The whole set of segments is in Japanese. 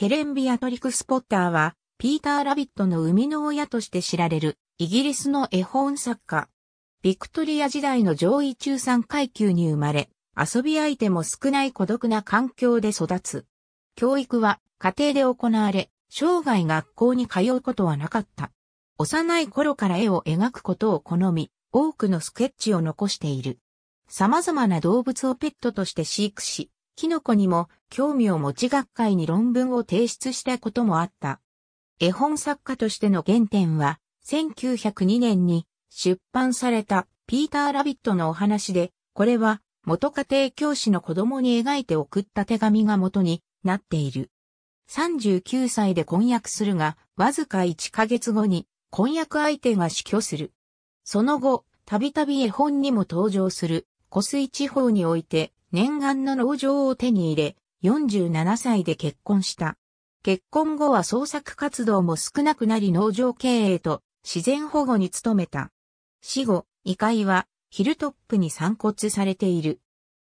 ヘレン・ビアトリクス・ポッターは、ピーター・ラビットの生みの親として知られる、イギリスの絵本作家。ビクトリア時代の上位中産階級に生まれ、遊び相手も少ない孤独な環境で育つ。教育は家庭で行われ、生涯学校に通うことはなかった。幼い頃から絵を描くことを好み、多くのスケッチを残している。様々な動物をペットとして飼育し、キノコにも興味を持ち学会に論文を提出したこともあった。絵本作家としての原点は、1902年に出版されたピーター・ラビットのお話で、これは元家庭教師の子供に描いて送った手紙が元になっている。39歳で婚約するが、わずか1ヶ月後に婚約相手が死去する。その後、たびたび絵本にも登場する、湖水地方において念願の農場を手に入れ、47歳で結婚した。結婚後は創作活動も少なくなり農場経営と自然保護に努めた。死後、遺骸はヒルトップに散骨されている。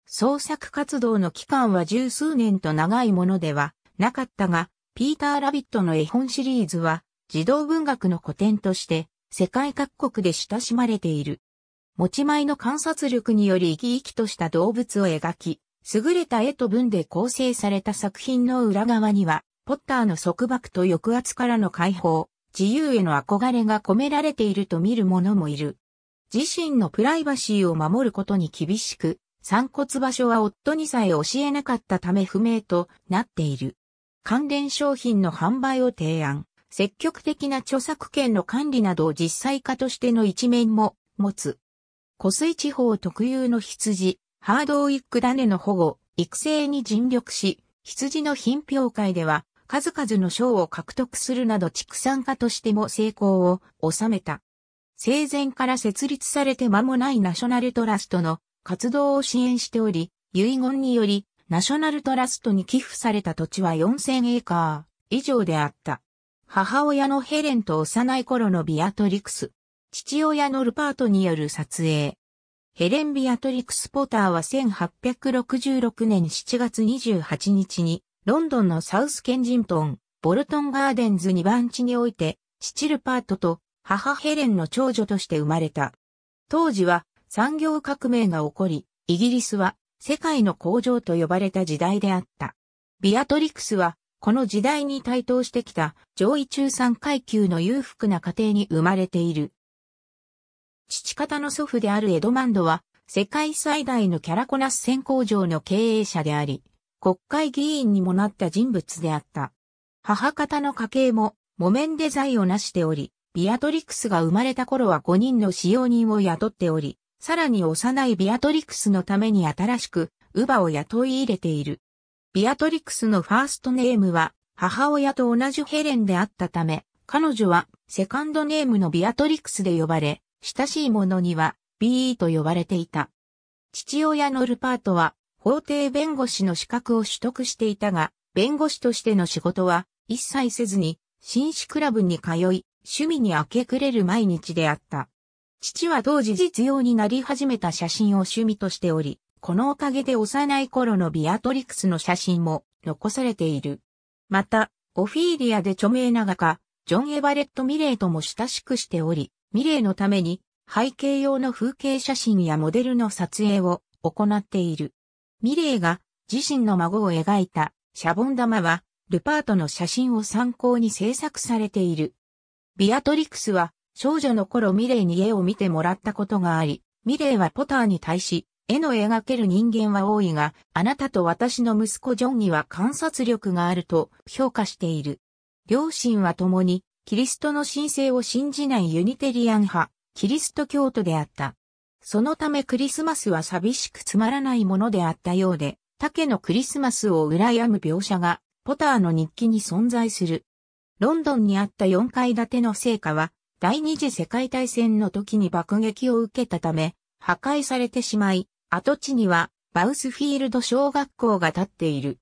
創作活動の期間は十数年と長いものではなかったが、ピーター・ラビットの絵本シリーズは児童文学の古典として世界各国で親しまれている。持ち前の観察力により生き生きとした動物を描き、優れた絵と文で構成された作品の裏側には、ポッターの束縛と抑圧からの解放、自由への憧れが込められていると見る者もいる。自身のプライバシーを守ることに厳しく、散骨場所は夫にさえ教えなかったため不明となっている。関連商品の販売を提案、積極的な著作権の管理などを実際化としての一面も持つ。湖水地方特有の羊、ハードウィック種の保護、育成に尽力し、羊の品評会では数々の賞を獲得するなど畜産家としても成功を収めた。生前から設立されて間もないナショナルトラストの活動を支援しており、遺言により、ナショナルトラストに寄付された土地は4000エーカー以上であった。母親のヘレンと幼い頃のビアトリクス、父親のルパートによる撮影、ヘレン・ビアトリクス・ポターは1866年7月28日に、ロンドンのサウスケンジントン、ボルトンガーデンズ2番地において、シチルパートと母ヘレンの長女として生まれた。当時は産業革命が起こり、イギリスは世界の工場と呼ばれた時代であった。ビアトリクスは、この時代に台頭してきた上位中産階級の裕福な家庭に生まれている。父方の祖父であるエドマンドは、世界最大のキャラコナス線工場の経営者であり、国会議員にもなった人物であった。母方の家系も、木綿インを成しており、ビアトリクスが生まれた頃は5人の使用人を雇っており、さらに幼いビアトリクスのために新しく、乳母を雇い入れている。ビアトリクスのファーストネームは、母親と同じヘレンであったため、彼女はセカンドネームのビアトリクスで呼ばれ、親しい者には BE と呼ばれていた。父親のルパートは法廷弁護士の資格を取得していたが、弁護士としての仕事は一切せずに、紳士クラブに通い、趣味に明け暮れる毎日であった。父は当時実用になり始めた写真を趣味としており、このおかげで幼い頃のビアトリクスの写真も残されている。また、オフィーリアで著名な画家、ジョン・エバレット・ミレーとも親しくしており、ミレーのために背景用の風景写真やモデルの撮影を行っている。ミレーが自身の孫を描いたシャボン玉はルパートの写真を参考に制作されている。ビアトリクスは少女の頃ミレーに絵を見てもらったことがあり、ミレーはポターに対し、絵の描ける人間は多いが、あなたと私の息子ジョンには観察力があると評価している。両親は共にキリストの神聖を信じないユニテリアン派、キリスト教徒であった。そのためクリスマスは寂しくつまらないものであったようで、竹のクリスマスを羨む描写が、ポターの日記に存在する。ロンドンにあった4階建ての聖火は、第二次世界大戦の時に爆撃を受けたため、破壊されてしまい、跡地には、バウスフィールド小学校が建っている。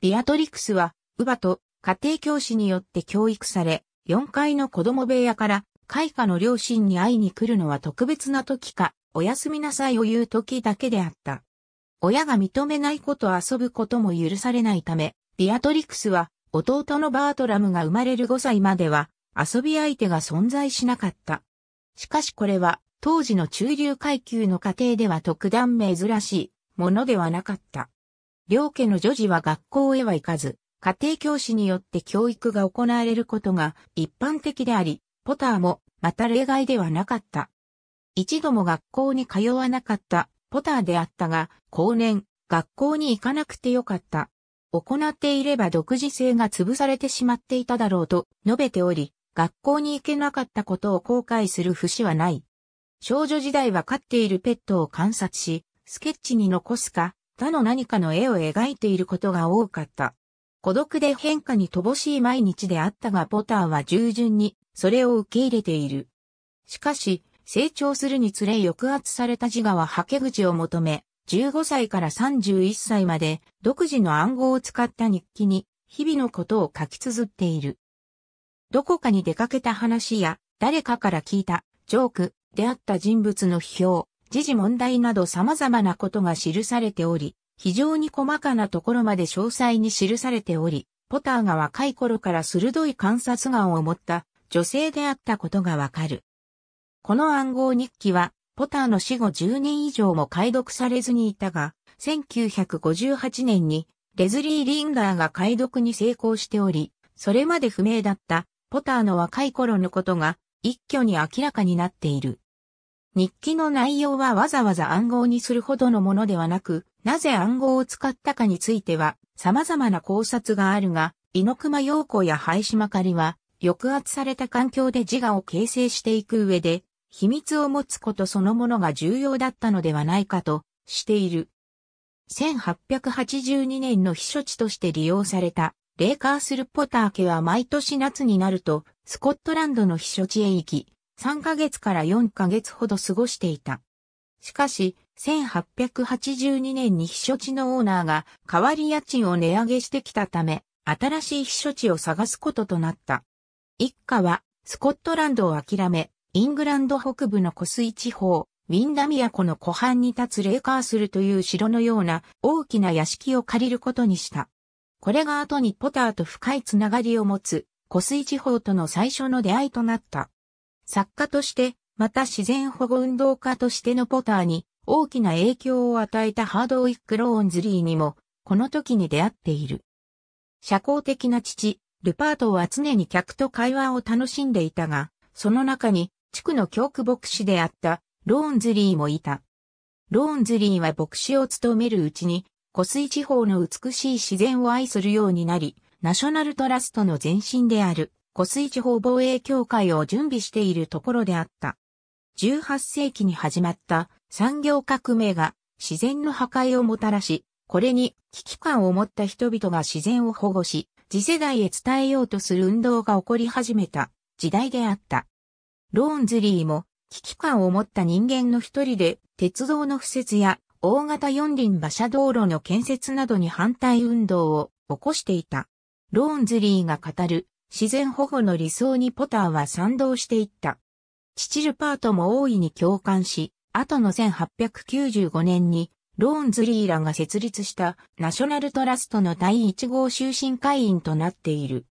ビアトリクスは、ウバと家庭教師によって教育され、4階の子供部屋から、開花の両親に会いに来るのは特別な時か、おやすみなさいを言う時だけであった。親が認めないこと遊ぶことも許されないため、ビアトリクスは、弟のバートラムが生まれる5歳までは、遊び相手が存在しなかった。しかしこれは、当時の中流階級の家庭では特段珍しいものではなかった。両家の女児は学校へは行かず、家庭教師によって教育が行われることが一般的であり、ポターもまた例外ではなかった。一度も学校に通わなかったポターであったが、後年、学校に行かなくてよかった。行っていれば独自性が潰されてしまっていただろうと述べており、学校に行けなかったことを後悔する節はない。少女時代は飼っているペットを観察し、スケッチに残すか、他の何かの絵を描いていることが多かった。孤独で変化に乏しい毎日であったがポターは従順にそれを受け入れている。しかし、成長するにつれ抑圧された自我ははけ口を求め、15歳から31歳まで独自の暗号を使った日記に日々のことを書き綴っている。どこかに出かけた話や誰かから聞いたジョークであった人物の批評、時事問題など様々なことが記されており、非常に細かなところまで詳細に記されており、ポターが若い頃から鋭い観察眼を持った女性であったことがわかる。この暗号日記は、ポターの死後10年以上も解読されずにいたが、1958年にレズリー・リンガーが解読に成功しており、それまで不明だったポターの若い頃のことが一挙に明らかになっている。日記の内容はわざわざ暗号にするほどのものではなく、なぜ暗号を使ったかについては様々な考察があるが、猪熊陽子や廃島かりは、抑圧された環境で自我を形成していく上で、秘密を持つことそのものが重要だったのではないかとしている。1882年の避暑地として利用されたレイカースル・ポター家は毎年夏になるとスコットランドの避暑地へ行き、3ヶ月から4ヶ月ほど過ごしていた。しかし、1882年に避暑地のオーナーが代わり家賃を値上げしてきたため、新しい避暑地を探すこととなった。一家はスコットランドを諦め、イングランド北部の湖水地方、ウィンダミア湖の湖畔に立つレイカーするという城のような大きな屋敷を借りることにした。これが後にポターと深いつながりを持つ湖水地方との最初の出会いとなった。作家として、また自然保護運動家としてのポターに大きな影響を与えたハードウィック・ローンズリーにも、この時に出会っている。社交的な父、ルパートは常に客と会話を楽しんでいたが、その中に、地区の教区牧師であった、ローンズリーもいた。ローンズリーは牧師を務めるうちに、湖水地方の美しい自然を愛するようになり、ナショナルトラストの前身である、湖水地方防衛協会を準備しているところであった。18世紀に始まった産業革命が自然の破壊をもたらし、これに危機感を持った人々が自然を保護し、次世代へ伝えようとする運動が起こり始めた時代であった。ローンズリーも危機感を持った人間の一人で鉄道の敷設や大型四輪馬車道路の建設などに反対運動を起こしていた。ローンズリーが語る自然保護の理想にポターは賛同していった。父ルパートも大いに共感し、後の1895年に、ローンズリーらが設立したナショナルトラストの第1号終身会員となっている。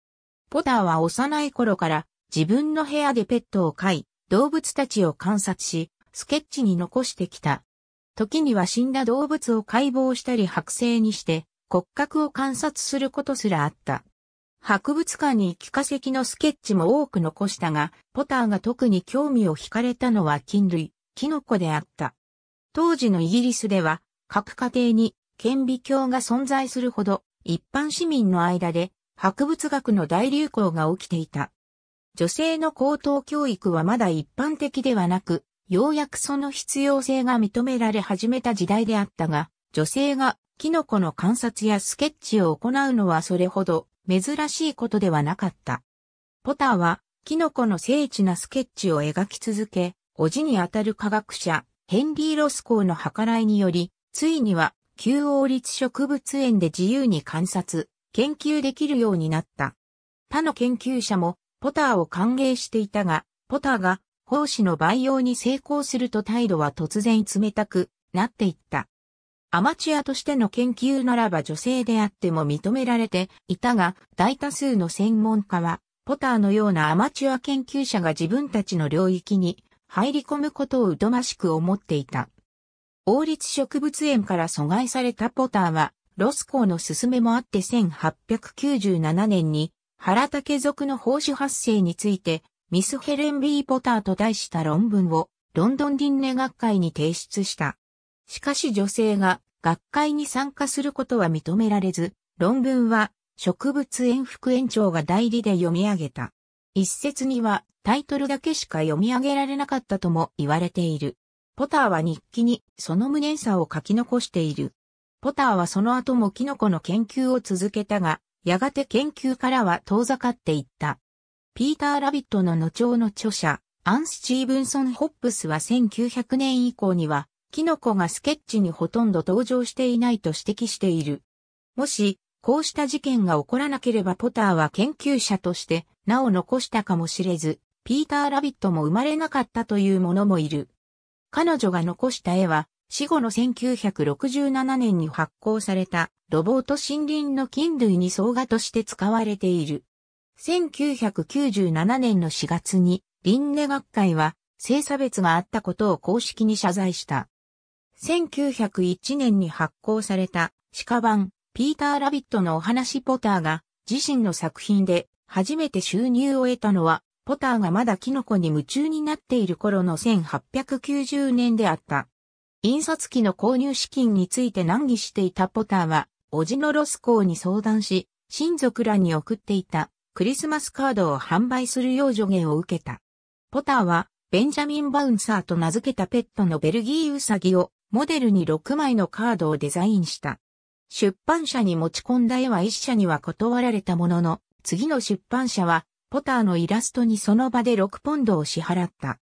ポターは幼い頃から自分の部屋でペットを飼い、動物たちを観察し、スケッチに残してきた。時には死んだ動物を解剖したり剥製にして骨格を観察することすらあった。博物館に帰化石のスケッチも多く残したが、ポターが特に興味を惹かれたのは菌類。キノコであった。当時のイギリスでは、各家庭に顕微鏡が存在するほど、一般市民の間で博物学の大流行が起きていた。女性の高等教育はまだ一般的ではなく、ようやくその必要性が認められ始めた時代であったが、女性がキノコの観察やスケッチを行うのはそれほど珍しいことではなかった。ポターはキノコの精緻なスケッチを描き続け、叔父にあたる科学者、ヘンリー・ロスコーの計らいにより、ついには、旧王立植物園で自由に観察、研究できるようになった。他の研究者も、ポターを歓迎していたが、ポターが、胞子の培養に成功すると態度は突然冷たくなっていった。アマチュアとしての研究ならば女性であっても認められていたが、大多数の専門家は、ポターのようなアマチュア研究者が自分たちの領域に入り込むことを疎ましく思っていた。王立植物園から阻害されたポターは、ロス校の勧めもあって1897年に、原竹族の奉仕発生について、ミスヘレン・ビー・ポターと題した論文を、ロンドン輪廻学会に提出した。しかし女性が学会に参加することは認められず、論文は植物園副園長が代理で読み上げた。一説にはタイトルだけしか読み上げられなかったとも言われている。ポターは日記にその無念さを書き残している。ポターはその後もキノコの研究を続けたが、やがて研究からは遠ざかっていった。ピーター・ラビットの後長の著者、アン・スチーブンソン・ホップスは1900年以降には、キノコがスケッチにほとんど登場していないと指摘している。もし、こうした事件が起こらなければポターは研究者として名を残したかもしれず、ピーター・ラビットも生まれなかったという者もいる。彼女が残した絵は、死後の1967年に発行された、ロボート森林の菌類に総画として使われている。1997年の4月に、輪廻学会は、性差別があったことを公式に謝罪した。1901年に発行された、鹿版、ピーター・ラビットのお話ポターが、自身の作品で、初めて収入を得たのは、ポターがまだキノコに夢中になっている頃の1890年であった。印刷機の購入資金について難儀していたポターは、おじのロスコーに相談し、親族らに送っていたクリスマスカードを販売するよう助言を受けた。ポターは、ベンジャミン・バウンサーと名付けたペットのベルギーウサギをモデルに6枚のカードをデザインした。出版社に持ち込んだ絵は一社には断られたものの、次の出版社は、ポターのイラストにその場で6ポンドを支払った。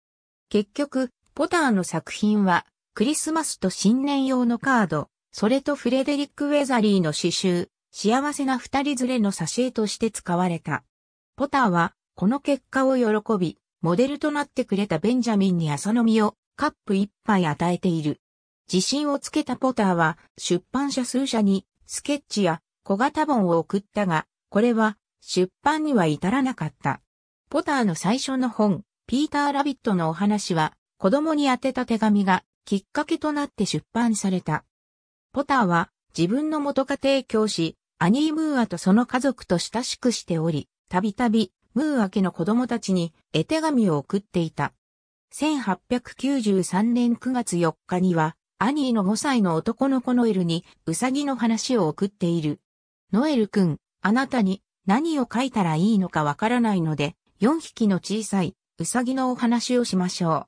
結局、ポターの作品は、クリスマスと新年用のカード、それとフレデリック・ウェザリーの詩集、幸せな二人連れの挿絵として使われた。ポターは、この結果を喜び、モデルとなってくれたベンジャミンに朝飲みをカップ一杯与えている。自信をつけたポターは、出版社数社に、スケッチや小型本を送ったが、これは出版には至らなかった。ポターの最初の本、ピーター・ラビットのお話は、子供に宛てた手紙がきっかけとなって出版された。ポターは自分の元家庭教師、アニー・ムーアとその家族と親しくしており、たびたび、ムーア家の子供たちに絵手紙を送っていた。1893年9月4日には、アニーの5歳の男の子ノエルに、ウサギの話を送っている。ノエル君、あなたに何を書いたらいいのかわからないので、4匹の小さいウサギのお話をしましょ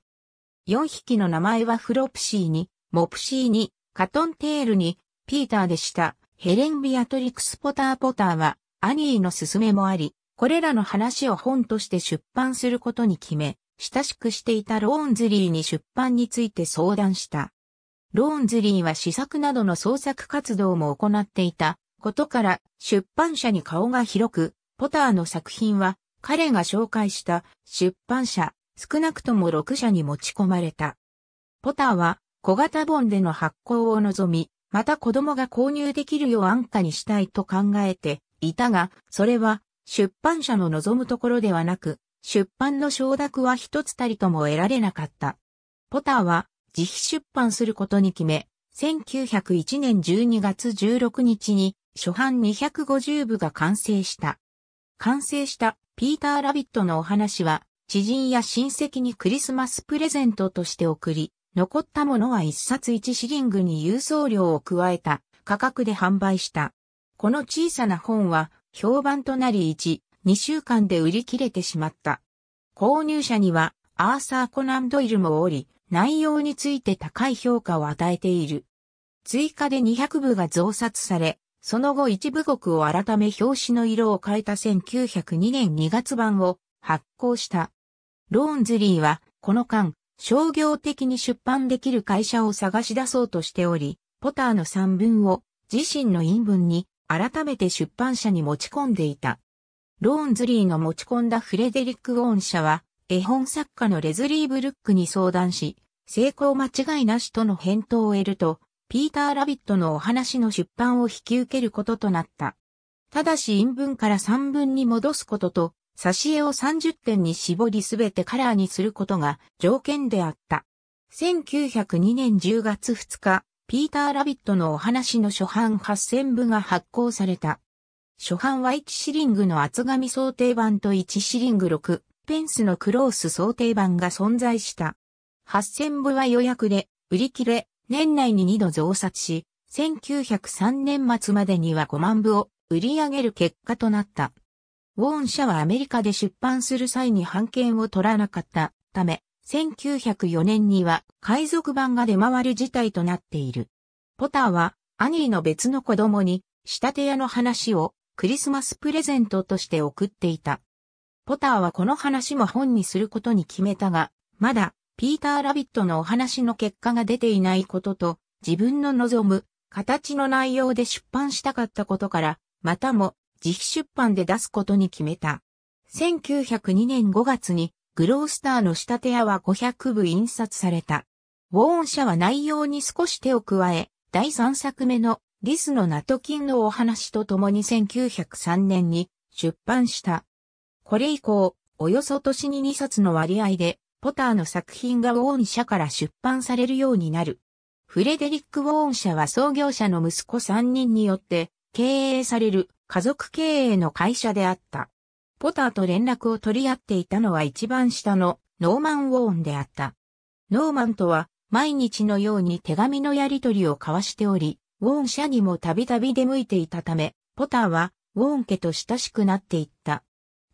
う。4匹の名前はフロプシーに、モプシーに、カトンテールに、ピーターでした。ヘレン・ビアトリクス・ポター・ポターは、アニーの勧めもあり、これらの話を本として出版することに決め、親しくしていたローンズリーに出版について相談した。ローンズリーは試作などの創作活動も行っていたことから、出版社に顔が広く、ポターの作品は、彼が紹介した出版社、少なくとも6社に持ち込まれた。ポターは、小型本での発行を望み、また子供が購入できるよう安価にしたいと考えていたが、それは出版社の望むところではなく、出版の承諾は一つたりとも得られなかった。ポターは自費出版することに決め、1901年12月16日に初版250部が完成した。完成したピーター・ラビットのお話は、知人や親戚にクリスマスプレゼントとして送り、残ったものは一冊一シリングに郵送料を加えた価格で販売した。この小さな本は評判となり1、2週間で売り切れてしまった。購入者にはアーサー・コナン・ドイルもおり、内容について高い評価を与えている。追加で200部が増刷され、その後一部国を改め表紙の色を変えた1902年2月版を発行した。ローンズリーは、この間、商業的に出版できる会社を探し出そうとしており、ポターの散文を自身の陰文に改めて出版社に持ち込んでいた。ローンズリーの持ち込んだフレデリック・ウーン社は、絵本作家のレズリー・ブルックに相談し、成功間違いなしとの返答を得ると、ピーター・ラビットのお話の出版を引き受けることとなった。ただし陰文から三文に戻すことと、挿絵を30点に絞りすべてカラーにすることが条件であった。1902年10月2日、ピーター・ラビットのお話の初版8000部が発行された。初版は1シリングの厚紙想定版と1シリング6ペンスのクロース想定版が存在した。8000部は予約で、売り切れ、年内に2度増刷し、1903年末までには5万部を売り上げる結果となった。ウォーン社はアメリカで出版する際に版権を取らなかったため、1904年には海賊版が出回る事態となっている。ポターは、アニーの別の子供に、仕立て屋の話をクリスマスプレゼントとして送っていた。ポターはこの話も本にすることに決めたが、まだピーター・ラビットのお話の結果が出ていないことと、自分の望む形の内容で出版したかったことから、またも自費出版で出すことに決めた。1902年5月にグロースターの仕立て屋は500部印刷された。ウォーン社は内容に少し手を加え、第3作目のリスのナトキンのお話とともに1903年に出版した。これ以降、およそ年に2冊の割合でポターの作品がウォーン社から出版されるようになる。フレデリック・ウォーン社は創業者の息子3人によって経営される家族経営の会社であった。ポターと連絡を取り合っていたのは一番下のノーマン・ウォーンであった。ノーマンとは毎日のように手紙のやり取りを交わしており、ウォーン社にもたびたび出向いていたため、ポターはウォーン家と親しくなっていった。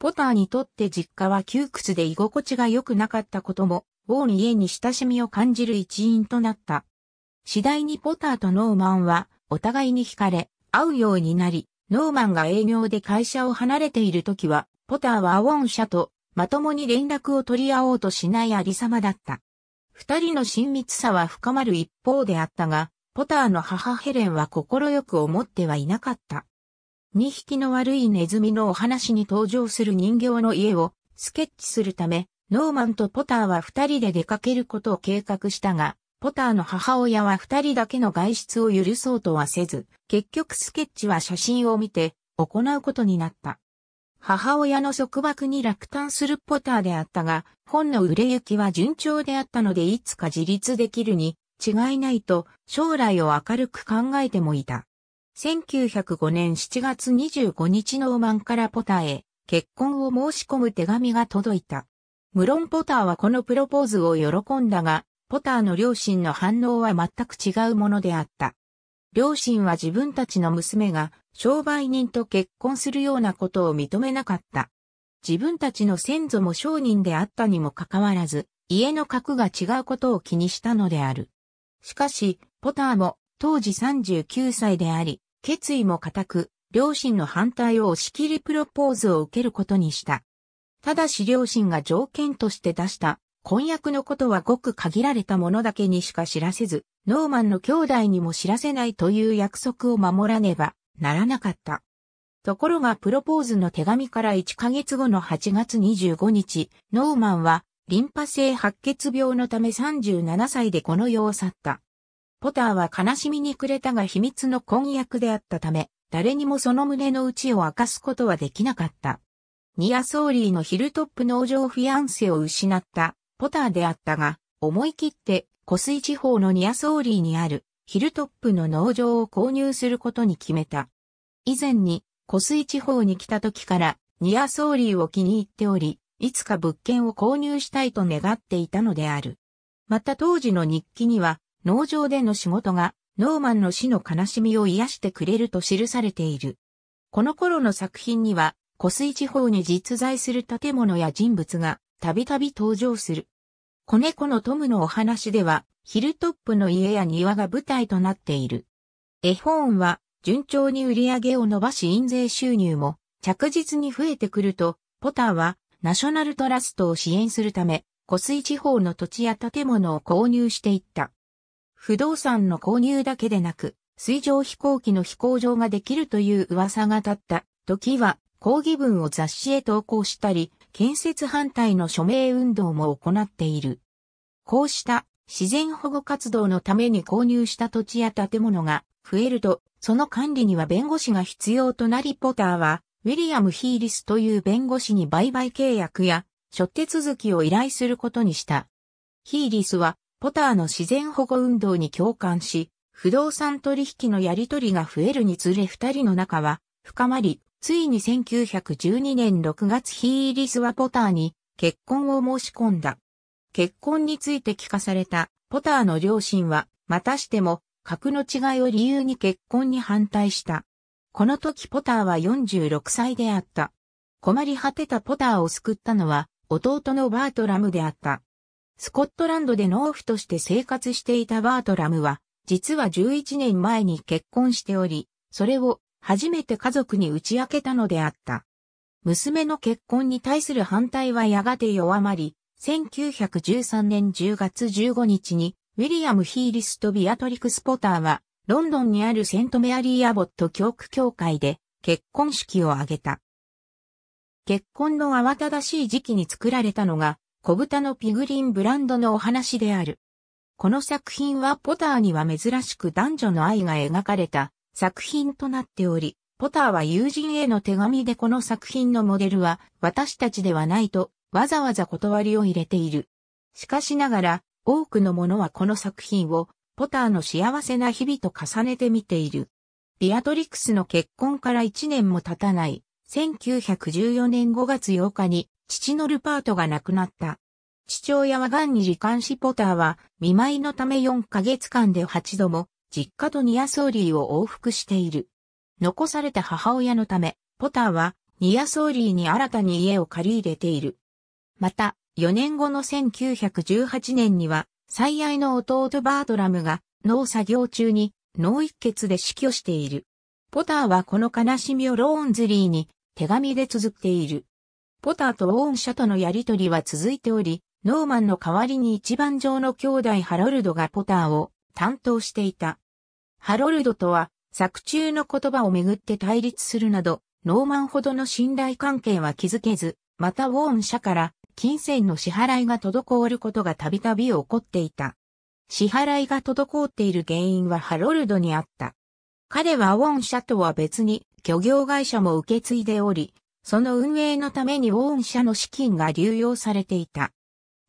ポターにとって実家は窮屈で居心地が良くなかったことも、ウォーン家に親しみを感じる一因となった。次第にポターとノーマンはお互いに惹かれ、会うようになり、ノーマンが営業で会社を離れている時は、ポターはアウォン社とまともに連絡を取り合おうとしないありさまだった。二人の親密さは深まる一方であったが、ポターの母ヘレンは心よく思ってはいなかった。2匹の悪いネズミのお話に登場する人形の家をスケッチするため、ノーマンとポターは二人で出かけることを計画したが、ポターの母親は二人だけの外出を許そうとはせず、結局スケッチは写真を見て行うことになった。母親の束縛に落胆するポターであったが、本の売れ行きは順調であったのでいつか自立できるに違いないと将来を明るく考えてもいた。1905年7月25日のオマンからポターへ結婚を申し込む手紙が届いた。無論ポターはこのプロポーズを喜んだが、ポターの両親の反応は全く違うものであった。両親は自分たちの娘が商売人と結婚するようなことを認めなかった。自分たちの先祖も商人であったにもかかわらず、家の格が違うことを気にしたのである。しかし、ポターも当時39歳であり、決意も固く、両親の反対を押し切りプロポーズを受けることにした。ただし両親が条件として出した婚約のことはごく限られたものだけにしか知らせず、ノーマンの兄弟にも知らせないという約束を守らねばならなかった。ところがプロポーズの手紙から1ヶ月後の8月25日、ノーマンはリンパ性白血病のため37歳でこの世を去った。ポターは悲しみに暮れたが秘密の婚約であったため、誰にもその胸の内を明かすことはできなかった。ニア・ソーリーのヒルトップ農場フィアンセを失ったポターであったが、思い切って湖水地方のニア・ソーリーにあるヒルトップの農場を購入することに決めた。以前に湖水地方に来た時からニア・ソーリーを気に入っており、いつか物件を購入したいと願っていたのである。また当時の日記には、農場での仕事がノーマンの死の悲しみを癒してくれると記されている。この頃の作品には、湖水地方に実在する建物や人物がたびたび登場する。子猫のトムのお話では、ヒルトップの家や庭が舞台となっている。絵本は、順調に売り上げを伸ばし印税収入も着実に増えてくると、ポターはナショナルトラストを支援するため、湖水地方の土地や建物を購入していった。不動産の購入だけでなく、水上飛行機の飛行場ができるという噂が立った時は、抗議文を雑誌へ投稿したり、建設反対の署名運動も行っている。こうした自然保護活動のために購入した土地や建物が増えると、その管理には弁護士が必要となりポターは、ウィリアム・ヒーリスという弁護士に売買契約や、初手続きを依頼することにした。ヒーリスは、ポターの自然保護運動に共感し、不動産取引のやり取りが増えるにつれ二人の仲は深まり、ついに1912年6月ヒーリスはポターに結婚を申し込んだ。結婚について聞かされたポターの両親は、またしても格の違いを理由に結婚に反対した。この時ポターは46歳であった。困り果てたポターを救ったのは弟のバートラムであった。スコットランドで農夫として生活していたバートラムは、実は11年前に結婚しており、それを初めて家族に打ち明けたのであった。娘の結婚に対する反対はやがて弱まり、1913年10月15日に、ウィリアム・ヒーリスとビアトリクス・ポターは、ロンドンにあるセントメアリー・アボット教区協会で結婚式を挙げた。結婚の慌ただしい時期に作られたのが、小豚のピグリンブランドのお話である。この作品はポターには珍しく男女の愛が描かれた作品となっており、ポターは友人への手紙でこの作品のモデルは私たちではないとわざわざ断りを入れている。しかしながら多くの者はこの作品をポターの幸せな日々と重ねて見ている。ビアトリクスの結婚から1年も経たない1914年5月8日に父のルパートが亡くなった。父親は癌に時間しポターは見舞いのため4ヶ月間で8度も実家とニアソーリーを往復している。残された母親のため、ポターはニアソーリーに新たに家を借り入れている。また、4年後の1918年には、最愛の弟バートラムが農作業中に脳一血で死去している。ポターはこの悲しみをローンズリーに手紙で綴っている。ポターとオーン社とのやりとりは続いており、ノーマンの代わりに一番上の兄弟ハロルドがポターを担当していた。ハロルドとは作中の言葉をめぐって対立するなど、ノーマンほどの信頼関係は築けず、またウォーン社から金銭の支払いが滞ることがたびたび起こっていた。支払いが滞っている原因はハロルドにあった。彼はウォーン社とは別に漁業会社も受け継いでおり、その運営のためにウォーン社の資金が流用されていた。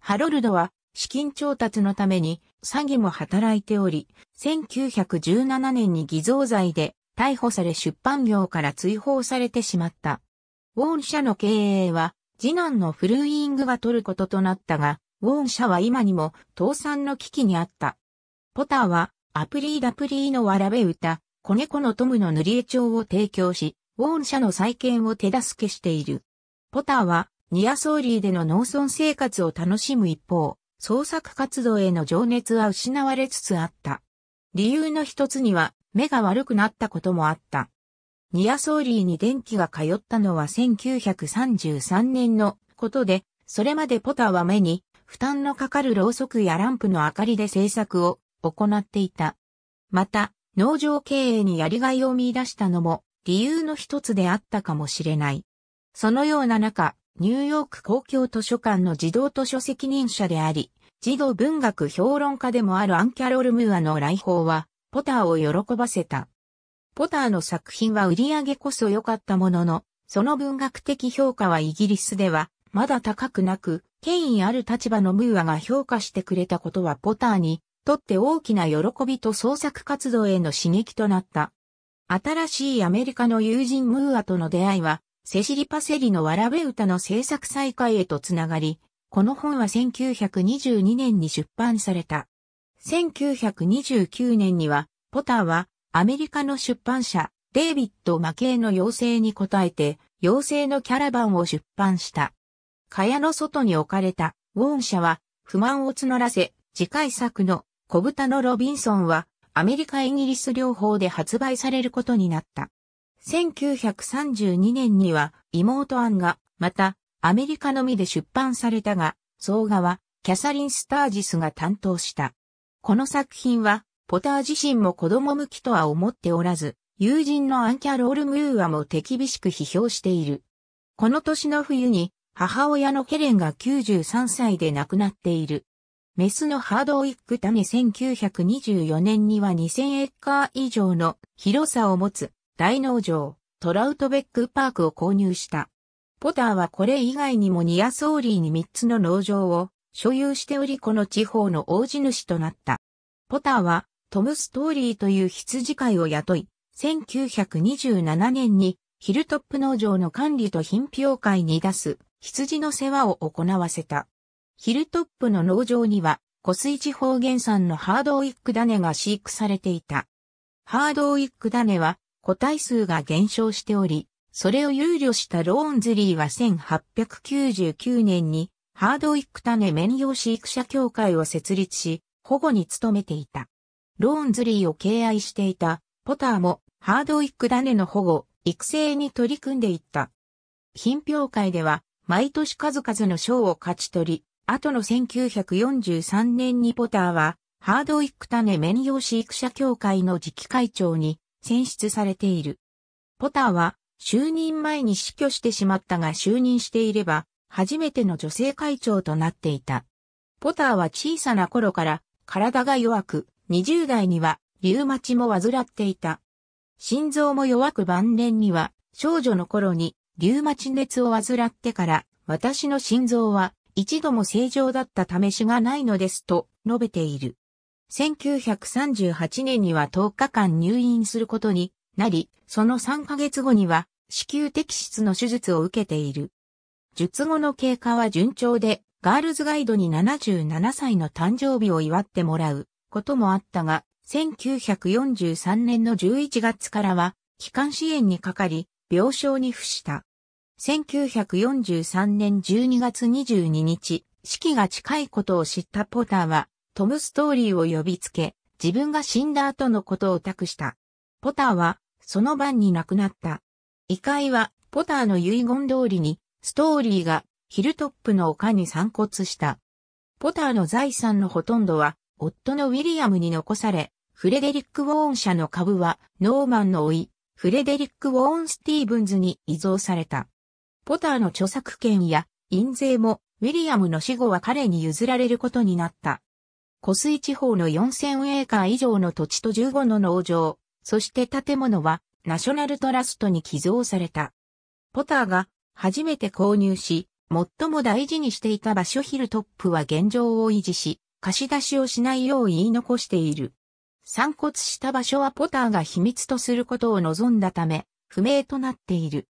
ハロルドは資金調達のために詐欺も働いており、1917年に偽造罪で逮捕され出版業から追放されてしまった。ウォーン社の経営は次男のフルーイングが取ることとなったが、ウォーン社は今にも倒産の危機にあった。ポターはアプリーダプリーのわらべ歌、子猫のトムの塗り絵帳を提供し、ウォン社の再建を手助けしている。ポターは、ニアソーリーでの農村生活を楽しむ一方、創作活動への情熱は失われつつあった。理由の一つには、目が悪くなったこともあった。ニアソーリーに電気が通ったのは1933年のことで、それまでポターは目に負担のかかるろうそくやランプの明かりで制作を行っていた。また、農場経営にやりがいを見出したのも理由の一つであったかもしれない。そのような中、ニューヨーク公共図書館の児童図書責任者であり、児童文学評論家でもあるアン・キャロル・ムーアの来訪は、ポターを喜ばせた。ポターの作品は売り上げこそ良かったものの、その文学的評価はイギリスでは、まだ高くなく、権威ある立場のムーアが評価してくれたことはポターにとって大きな喜びと創作活動への刺激となった。新しいアメリカの友人ムーアとの出会いは、セシリ・パセリのわらべ歌の制作再開へとつながり、この本は1922年に出版された。1929年には、ポターはアメリカの出版社、デイビッド・マケイの要請に応えて、要請のキャラバンを出版した。蚊帳の外に置かれたウォン社は不満を募らせ、次回作の小豚のロビンソンはアメリカ・イギリス両方で発売されることになった。1932年には妹アンが、また、アメリカのみで出版されたが、総画は、キャサリン・スタージスが担当した。この作品は、ポター自身も子供向きとは思っておらず、友人のアンキャロール・ムーアも手厳しく批評している。この年の冬に、母親のケレンが93歳で亡くなっている。メスのハードウィック種1924年には2000エッカー以上の広さを持つ大農場トラウトベックパークを購入した。ポターはこれ以外にもニアソーリーに3つの農場を所有しておりこの地方の大地主となった。ポターはトム・ストーリーという羊飼いを雇い、1927年にヒルトップ農場の管理と品評会に出す羊の世話を行わせた。ヒルトップの農場には、湖水地方原産のハードウィック種が飼育されていた。ハードウィック種は個体数が減少しており、それを憂慮したローンズリーは1899年にハードウィック種免用飼育者協会を設立し、保護に努めていた。ローンズリーを敬愛していたポターもハードウィック種の保護、育成に取り組んでいった。品評会では毎年数々の賞を勝ち取り、後の1943年にポターは、ハードウィック種免用飼育者協会の次期会長に選出されている。ポターは、就任前に死去してしまったが就任していれば、初めての女性会長となっていた。ポターは小さな頃から体が弱く、20代にはリウマチも患っていた。心臓も弱く晩年には少女の頃にリウマチ熱を患ってから私の心臓は一度も正常だった試しがないのですと述べている。1938年には10日間入院することになり、その3ヶ月後には子宮摘出の手術を受けている。術後の経過は順調で、ガールズガイドに77歳の誕生日を祝ってもらうこともあったが、1943年の11月からは、気管支援にかかり、病床に付した。1943年12月22日、死期が近いことを知ったポーターは、トム・ストーリーを呼びつけ、自分が死んだ後のことを託した。ポターは、その晩に亡くなった。遺界は、ポターの遺言通りに、ストーリーが、ヒルトップの丘に散骨した。ポターの財産のほとんどは、夫のウィリアムに残され、フレデリック・ウォーン社の株は、ノーマンの老い、フレデリック・ウォーン・スティーブンズに依贈された。ポターの著作権や印税もウィリアムの死後は彼に譲られることになった。湖水地方の4000エーカー以上の土地と15の農場、そして建物はナショナルトラストに寄贈された。ポターが初めて購入し、最も大事にしていた場所ヒルトップは現状を維持し、貸し出しをしないよう言い残している。散骨した場所はポターが秘密とすることを望んだため、不明となっている。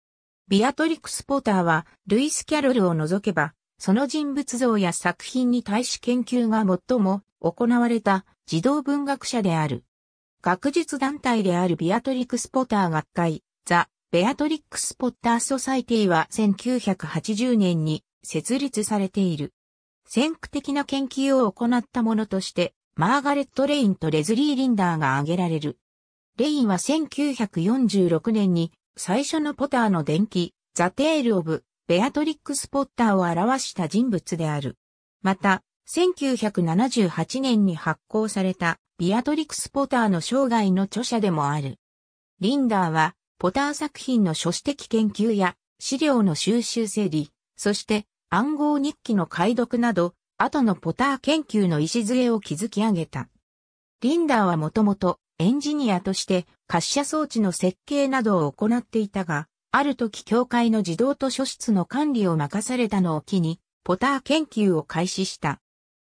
ビアトリックス・ポーターは、ルイス・キャロルを除けば、その人物像や作品に対し研究が最も行われた児童文学者である。学術団体であるビアトリックス・ポター学会、ザ・ベアトリックス・ポッター・ソサイティは1980年に設立されている。先駆的な研究を行ったものとして、マーガレット・レインとレズリー・リンダーが挙げられる。レインは1946年に最初のポターの伝記、ザ・テール・オブ・ベアトリックス・ポッターを表した人物である。また、1978年に発行された、ビアトリックス・ポターの生涯の著者でもある。リンダーは、ポター作品の書史的研究や、資料の収集整理、そして暗号日記の解読など、後のポター研究の礎を築き上げた。リンダーはもともとエンジニアとして滑車装置の設計などを行っていたが、ある時教会の児童図書室の管理を任されたのを機に、ポター研究を開始した。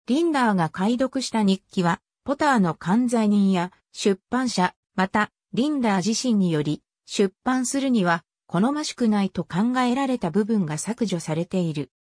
リンダーが解読した日記は、ポターの管財人や出版社、また、リンダー自身により、出版するには、好ましくないと考えられた部分が削除されている。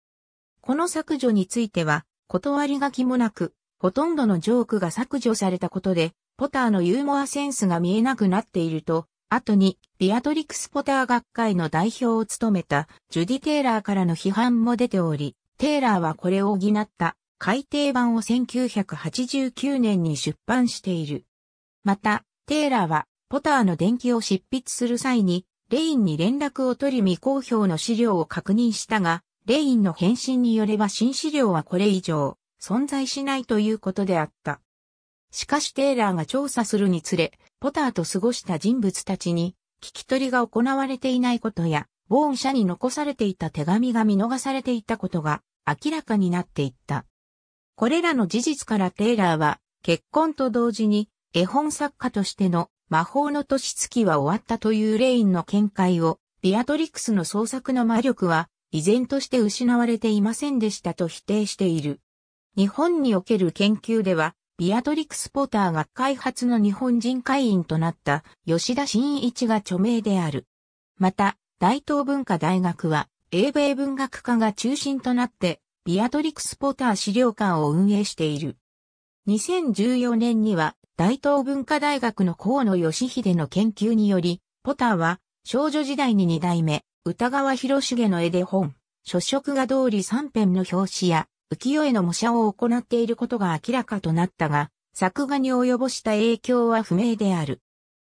この削除については、断り書きもなく、ほとんどのジョークが削除されたことで、ポターのユーモアセンスが見えなくなっていると、後に、ビアトリクス・ポター学会の代表を務めた、ジュディ・テイラーからの批判も出ており、テイラーはこれを補った、改訂版を1989年に出版している。また、テイラーは、ポターの伝記を執筆する際に、レインに連絡を取り未公表の資料を確認したが、レインの返信によれば新資料はこれ以上、存在しないということであった。しかしテイラーが調査するにつれ、ポターと過ごした人物たちに、聞き取りが行われていないことや、ボーン社に残されていた手紙が見逃されていたことが明らかになっていった。これらの事実からテイラーは、結婚と同時に絵本作家としての魔法の年月は終わったというレインの見解を、ビアトリックスの創作の魔力は依然として失われていませんでしたと否定している。日本における研究では、ビアトリクス・ポターが開発の日本人会員となった吉田真一が著名である。また、大東文化大学は、英米文学科が中心となって、ビアトリクス・ポター資料館を運営している。2014年には、大東文化大学の河野義秀の研究により、ポターは、少女時代に二代目、歌川広重の絵で本、初色画通り3編の表紙や、浮世絵の模写を行っていることが明らかとなったが、作画に及ぼした影響は不明である。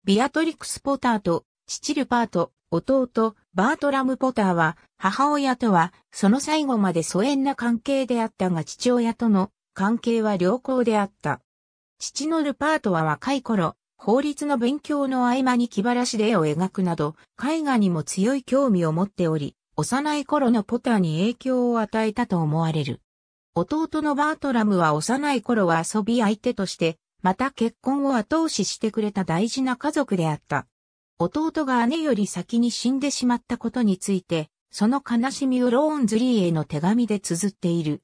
ビアトリックス・ポターと、父ルパート、弟、バートラム・ポターは、母親とは、その最後まで疎遠な関係であったが父親との関係は良好であった。父のルパートは若い頃、法律の勉強の合間に気晴らしで絵を描くなど、絵画にも強い興味を持っており、幼い頃のポターに影響を与えたと思われる。弟のバートラムは幼い頃は遊び相手として、また結婚を後押ししてくれた大事な家族であった。弟が姉より先に死んでしまったことについて、その悲しみをローンズリーへの手紙で綴っている。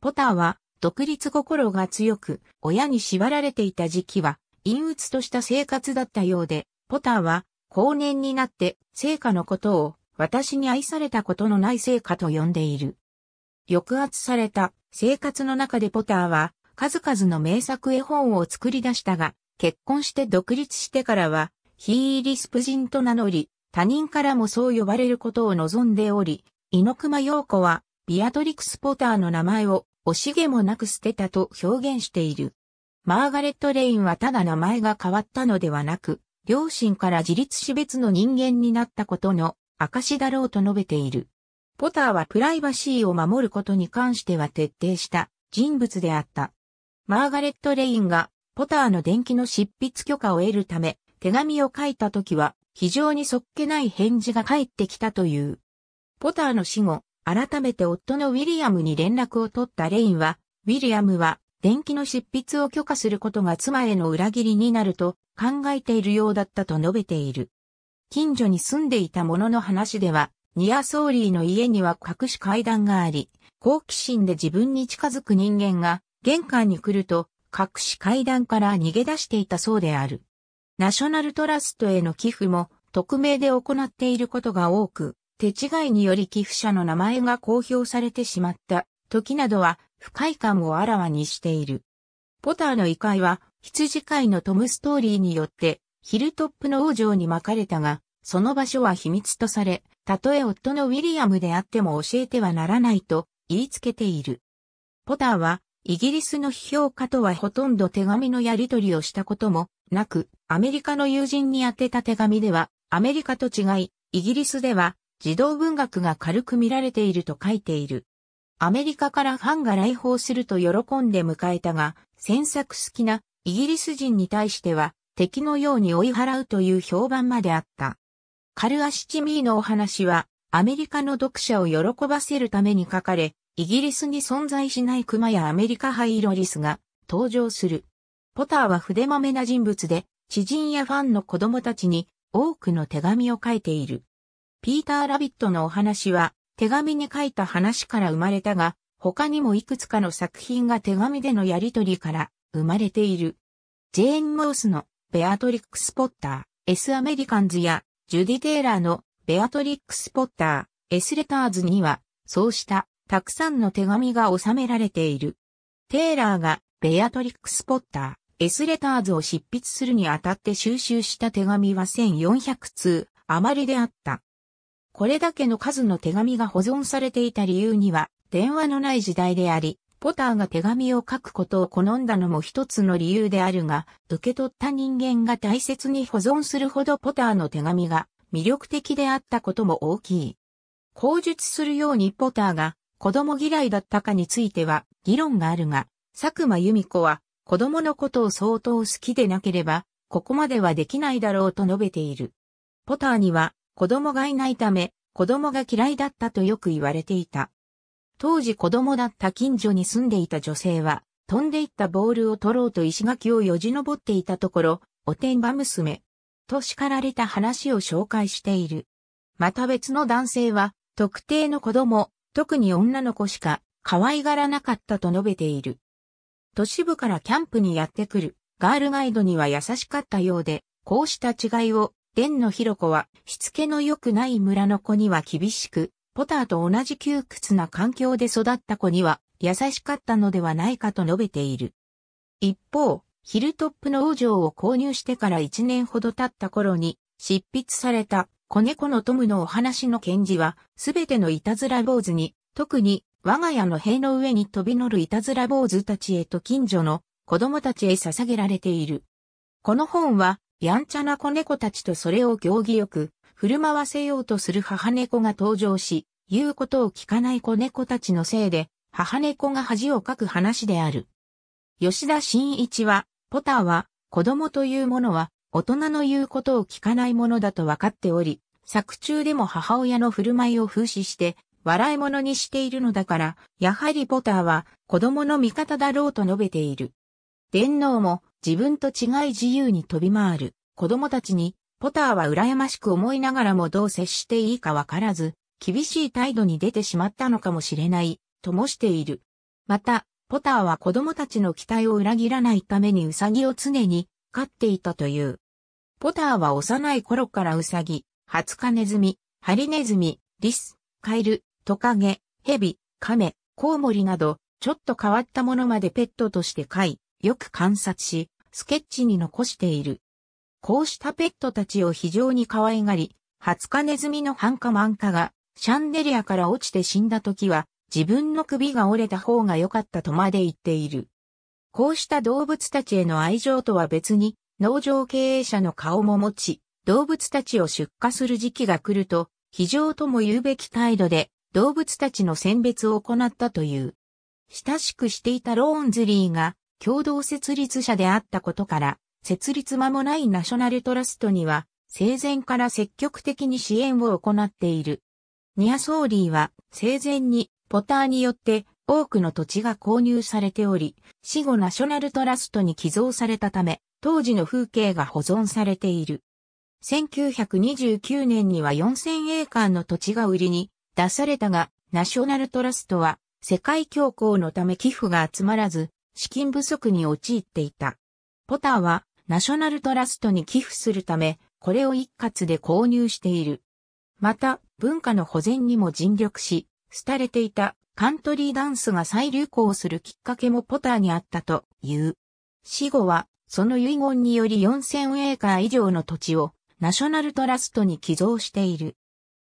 ポターは独立心が強く、親に縛られていた時期は、陰鬱とした生活だったようで、ポターは、後年になって、聖火のことを、私に愛されたことのない聖火と呼んでいる。抑圧された、生活の中でポターは数々の名作絵本を作り出したが、結婚して独立してからは、ヒーリスプ人と名乗り、他人からもそう呼ばれることを望んでおり、猪熊陽子は、ビアトリクス・ポターの名前を惜しげもなく捨てたと表現している。マーガレット・レインはただ名前が変わったのではなく、両親から自立死別の人間になったことの証だろうと述べている。ポターはプライバシーを守ることに関しては徹底した人物であった。マーガレット・レインがポターの電気の執筆許可を得るため手紙を書いた時は非常にそっけない返事が返ってきたという。ポターの死後、改めて夫のウィリアムに連絡を取ったレインは、ウィリアムは電気の執筆を許可することが妻への裏切りになると考えているようだったと述べている。近所に住んでいた者の話では、ニア・ソーリーの家には隠し階段があり、好奇心で自分に近づく人間が玄関に来ると隠し階段から逃げ出していたそうである。ナショナルトラストへの寄付も匿名で行っていることが多く、手違いにより寄付者の名前が公表されてしまった時などは不快感をあらわにしている。ポターの異界は羊飼いのトムストーリーによってヒルトップの王城に巻かれたが、その場所は秘密とされ、たとえ夫のウィリアムであっても教えてはならないと言いつけている。ポターは、イギリスの批評家とはほとんど手紙のやり取りをしたこともなく、アメリカの友人に宛てた手紙では、アメリカと違い、イギリスでは、児童文学が軽く見られていると書いている。アメリカからファンが来訪すると喜んで迎えたが、詮索好きなイギリス人に対しては敵のように追い払うという評判まであった。カルアシチミーのお話は、アメリカの読者を喜ばせるために書かれ、イギリスに存在しないクマやアメリカハイロリスが登場する。ポターは筆まめな人物で、知人やファンの子供たちに多くの手紙を書いている。ピーター・ラビットのお話は、手紙に書いた話から生まれたが、他にもいくつかの作品が手紙でのやりとりから生まれている。ジェーン・モースのベアトリックス・ポッター、エス・アメリカンズやジュディ・テイラーのベアトリックス・ポッター、エスレターズには、そうしたたくさんの手紙が収められている。テイラーがベアトリックス・ポッター、エスレターズを執筆するにあたって収集した手紙は1400通余りであった。これだけの数の手紙が保存されていた理由には、電話のない時代であり、ポターが手紙を書くことを好んだのも一つの理由であるが、受け取った人間が大切に保存するほどポターの手紙が魅力的であったことも大きい。口述するようにポターが子供嫌いだったかについては議論があるが、佐久間由美子は子供のことを相当好きでなければ、ここまではできないだろうと述べている。ポターには子供がいないため、子供が嫌いだったとよく言われていた。当時子供だった近所に住んでいた女性は、飛んでいったボールを取ろうと石垣をよじ登っていたところ、おてんば娘、と叱られた話を紹介している。また別の男性は、特定の子供、特に女の子しか、可愛がらなかったと述べている。都市部からキャンプにやってくる、ガールガイドには優しかったようで、こうした違いを、伝のひろ子は、しつけの良くない村の子には厳しく、ポターと同じ窮屈な環境で育った子には優しかったのではないかと述べている。一方、ヒルトップの王女を購入してから1年ほど経った頃に執筆された子猫のトムのお話の検事は全てのいたずら坊主に、特に我が家の塀の上に飛び乗るいたずら坊主たちへと近所の子供たちへ捧げられている。この本はやんちゃな子猫たちとそれを行儀よく振る舞わせようとする母猫が登場し、言うことを聞かない子猫たちのせいで、母猫が恥をかく話である。吉田慎一は、ポターは、子供というものは、大人の言うことを聞かないものだと分かっており、作中でも母親の振る舞いを風刺して、笑い物にしているのだから、やはりポターは子供の味方だろうと述べている。電脳も自分と違い自由に飛び回る子供たちにポターは羨ましく思いながらもどう接していいかわからず、厳しい態度に出てしまったのかもしれない、ともしている。また、ポターは子供たちの期待を裏切らないためにウサギを常に飼っていたという。ポターは幼い頃からウサギ、ハツカネズミ、ハリネズミ、リス、カエル、トカゲ、ヘビ、カメ、コウモリなど、ちょっと変わったものまでペットとして飼い、よく観察し、スケッチに残している。こうしたペットたちを非常に可愛がり、ハツカネズミのハンカマンカがシャンデリアから落ちて死んだ時は自分の首が折れた方が良かったとまで言っている。こうした動物たちへの愛情とは別に農場経営者の顔も持ち、動物たちを出荷する時期が来ると、非常とも言うべき態度で動物たちの選別を行ったという。親しくしていたローンズリーが共同設立者であったことから、設立間もないナショナルトラストには、生前から積極的に支援を行っている。ニアソーリーは生前にポターによって多くの土地が購入されており、死後ナショナルトラストに寄贈されたため、当時の風景が保存されている。1929年には4000エーカーの土地が売りに出されたが、ナショナルトラストは世界恐慌のため寄付が集まらず、資金不足に陥っていた。ポターはナショナルトラストに寄付するため、これを一括で購入している。また、文化の保全にも尽力し、廃れていたカントリーダンスが再流行するきっかけもポターにあったという。死後は、その遺言により4000エーカー以上の土地をナショナルトラストに寄贈している。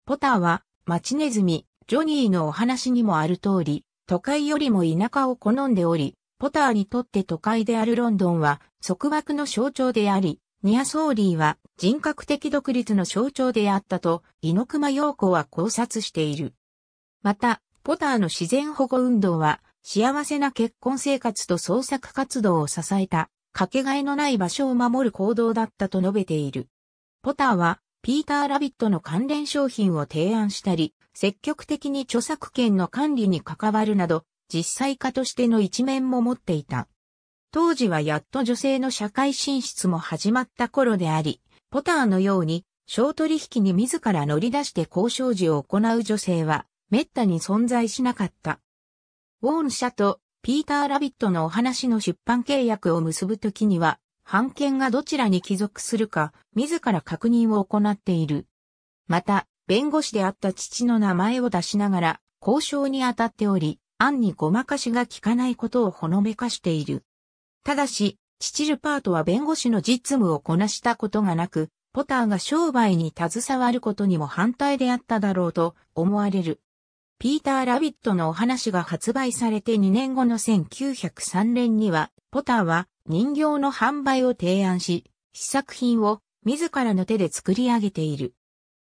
ポターは、マチネズミ、ジョニーのお話にもある通り、都会よりも田舎を好んでおり、ポターにとって都会であるロンドンは束縛の象徴であり、ニア・ソーリーは人格的独立の象徴であったと、猪熊陽子は考察している。また、ポターの自然保護運動は、幸せな結婚生活と創作活動を支えた、かけがえのない場所を守る行動だったと述べている。ポターは、ピーター・ラビットの関連商品を提案したり、積極的に著作権の管理に関わるなど、実際家としての一面も持っていた。当時はやっと女性の社会進出も始まった頃であり、ポターのように、小取引に自ら乗り出して交渉時を行う女性は、滅多に存在しなかった。ウォーン社とピーター・ラビットのお話の出版契約を結ぶときには、判権がどちらに帰属するか、自ら確認を行っている。また、弁護士であった父の名前を出しながら、交渉に当たっており、案にごまかしが効かないことをほのめかしている。ただし、チチルパートは弁護士の実務をこなしたことがなく、ポターが商売に携わることにも反対であっただろうと思われる。ピーター・ラビットのお話が発売されて2年後の1903年には、ポターは人形の販売を提案し、試作品を自らの手で作り上げている。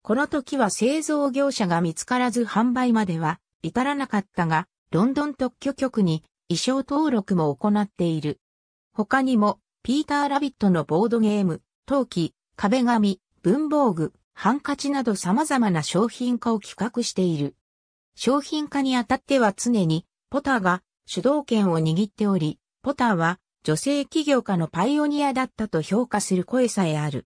この時は製造業者が見つからず販売までは至らなかったが、ロンドン特許局に衣装登録も行っている。他にも、ピーター・ラビットのボードゲーム、陶器、壁紙、文房具、ハンカチなど様々な商品化を企画している。商品化にあたっては常に、ポターが主導権を握っており、ポターは女性起業家のパイオニアだったと評価する声さえある。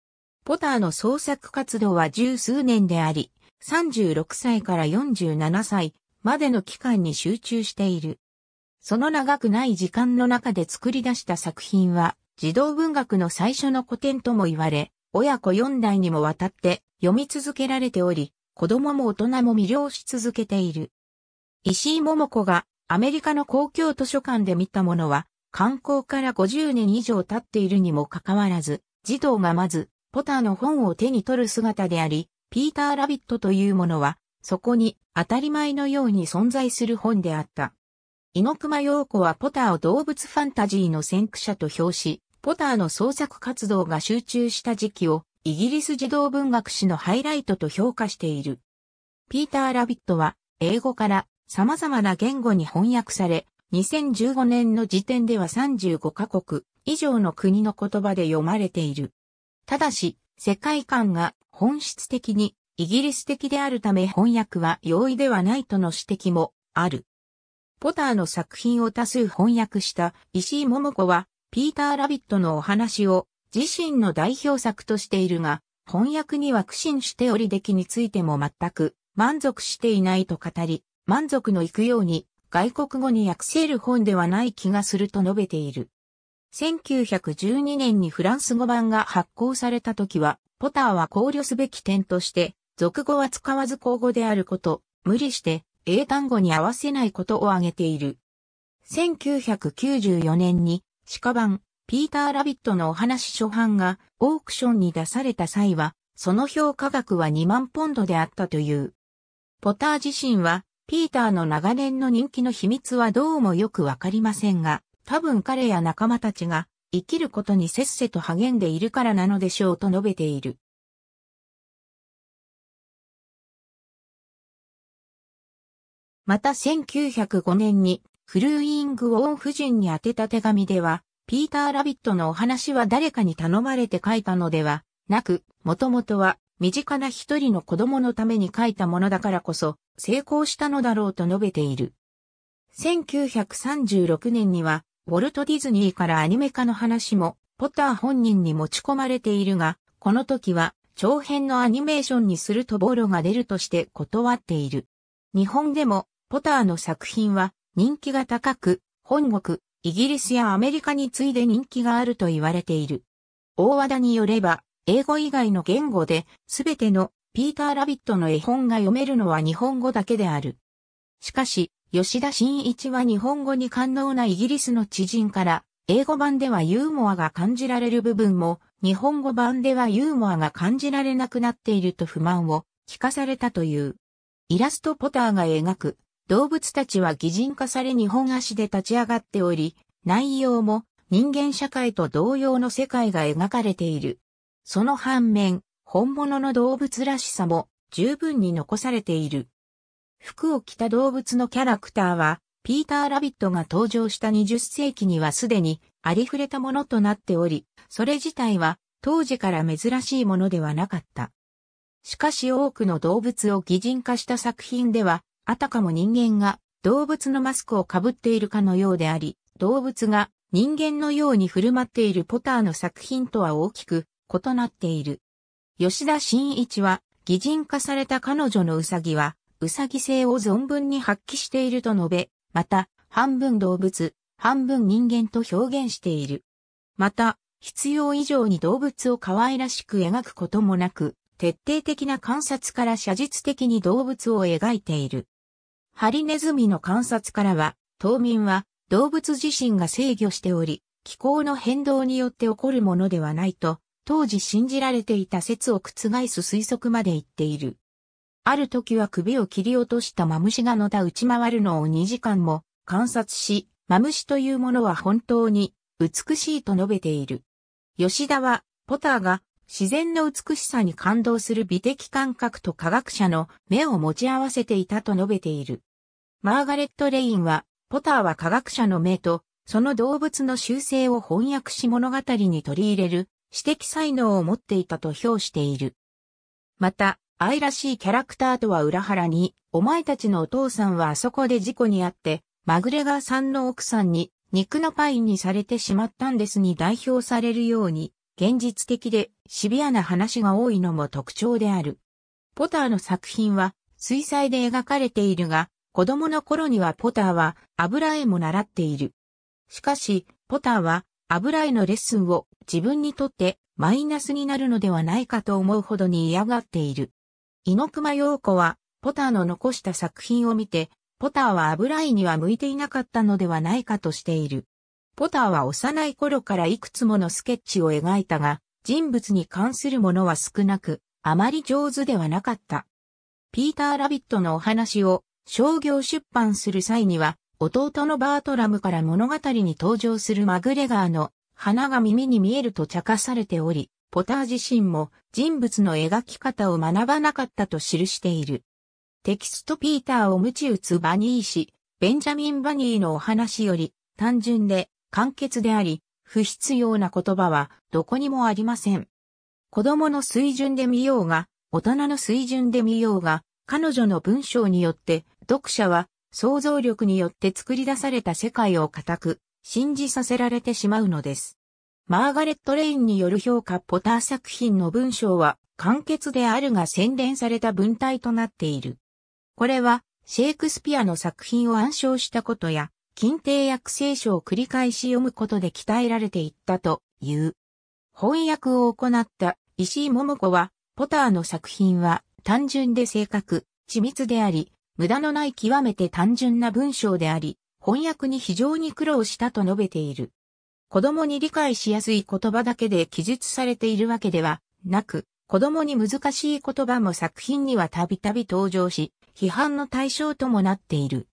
ポターの創作活動は十数年であり、36歳から47歳までの期間に集中している。その長くない時間の中で作り出した作品は、児童文学の最初の古典とも言われ、親子4代にもわたって読み続けられており、子供も大人も魅了し続けている。石井桃子がアメリカの公共図書館で見たものは、観光から50年以上経っているにもかかわらず、児童がまず、ポターの本を手に取る姿であり、ピーター・ラビットというものは、そこに当たり前のように存在する本であった。猪熊陽子はポターを動物ファンタジーの先駆者と評し、ポターの創作活動が集中した時期をイギリス児童文学史のハイライトと評価している。ピーター・ラビットは英語から様々な言語に翻訳され、2015年の時点では35カ国以上の国の言葉で読まれている。ただし、世界観が本質的にイギリス的であるため翻訳は容易ではないとの指摘もある。ポターの作品を多数翻訳した石井桃子は、ピーター・ラビットのお話を自身の代表作としているが、翻訳には苦心しており出来についても全く満足していないと語り、満足のいくように外国語に訳せる本ではない気がすると述べている。1912年にフランス語版が発行された時は、ポターは考慮すべき点として、俗語は使わず口語であること、無理して英単語に合わせないことを挙げている。1994年に、鹿版、ピーター・ラビットのお話初版がオークションに出された際は、その評価額は2万ポンドであったという。ポター自身は、ピーターの長年の人気の秘密はどうもよくわかりませんが、多分彼や仲間たちが生きることにせっせと励んでいるからなのでしょうと述べている。また1905年にフルーイング・ウォン夫人に宛てた手紙では、ピーター・ラビットのお話は誰かに頼まれて書いたのではなく、もともとは身近な一人の子供のために書いたものだからこそ成功したのだろうと述べている。1936年には、ウォルト・ディズニーからアニメ化の話も、ポター本人に持ち込まれているが、この時は、長編のアニメーションにするとボロが出るとして断っている。日本でも、ポターの作品は人気が高く、本国、イギリスやアメリカに次いで人気があると言われている。大和田によれば、英語以外の言語で、すべてのピーター・ラビットの絵本が読めるのは日本語だけである。しかし、吉田真一は日本語に感能なイギリスの知人から、英語版ではユーモアが感じられる部分も、日本語版ではユーモアが感じられなくなっていると不満を聞かされたという。イラストポターが描く動物たちは擬人化され日本足で立ち上がっており、内容も人間社会と同様の世界が描かれている。その反面、本物の動物らしさも十分に残されている。服を着た動物のキャラクターは、ピーター・ラビットが登場した20世紀にはすでにありふれたものとなっており、それ自体は当時から珍しいものではなかった。しかし多くの動物を擬人化した作品では、あたかも人間が動物のマスクをかぶっているかのようであり、動物が人間のように振る舞っているポターの作品とは大きく異なっている。吉田真一は、擬人化された彼女のウサギは、ウサギ性を存分に発揮していると述べ、また、半分動物、半分人間と表現している。また、必要以上に動物を可愛らしく描くこともなく、徹底的な観察から写実的に動物を描いている。ハリネズミの観察からは、島民は動物自身が制御しており、気候の変動によって起こるものではないと、当時信じられていた説を覆す推測まで言っている。ある時は首を切り落としたマムシがの田打ち回るのを2時間も観察し、マムシというものは本当に美しいと述べている。吉田は、ポターが自然の美しさに感動する美的感覚と科学者の目を持ち合わせていたと述べている。マーガレット・レインは、ポターは科学者の目と、その動物の習性を翻訳し物語に取り入れる、私的才能を持っていたと評している。また、愛らしいキャラクターとは裏腹に、お前たちのお父さんはあそこで事故にあって、マグレガーさんの奥さんに、肉のパインにされてしまったんですに代表されるように、現実的でシビアな話が多いのも特徴である。ポターの作品は水彩で描かれているが、子供の頃にはポターは油絵も習っている。しかし、ポターは油絵のレッスンを自分にとってマイナスになるのではないかと思うほどに嫌がっている。猪熊洋子は、ポターの残した作品を見て、ポターは油絵には向いていなかったのではないかとしている。ポターは幼い頃からいくつものスケッチを描いたが、人物に関するものは少なく、あまり上手ではなかった。ピーター・ラビットのお話を商業出版する際には、弟のバートラムから物語に登場するマグレガーの花が耳に見えると茶化されており、ポター自身も人物の描き方を学ばなかったと記している。テキストピーターを鞭打つバニー氏、ベンジャミン・バニーのお話より単純で簡潔であり、不必要な言葉はどこにもありません。子供の水準で見ようが、大人の水準で見ようが、彼女の文章によって読者は想像力によって作り出された世界を固く信じさせられてしまうのです。マーガレット・レインによる評価ポター作品の文章は簡潔であるが洗練された文体となっている。これはシェイクスピアの作品を暗唱したことや近帝訳聖書を繰り返し読むことで鍛えられていったという。翻訳を行った石井桃子は、ポターの作品は単純で正確、緻密であり、無駄のない極めて単純な文章であり、翻訳に非常に苦労したと述べている。子供に理解しやすい言葉だけで記述されているわけではなく、子供に難しい言葉も作品にはたびたび登場し、批判の対象ともなっている。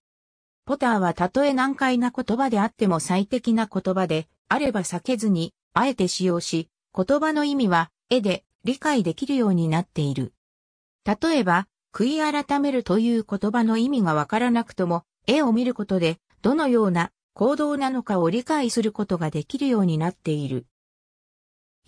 ポターはたとえ難解な言葉であっても最適な言葉で、あれば避けずに、あえて使用し、言葉の意味は、絵で理解できるようになっている。例えば、悔い改めるという言葉の意味がわからなくとも、絵を見ることで、どのような行動なのかを理解することができるようになっている。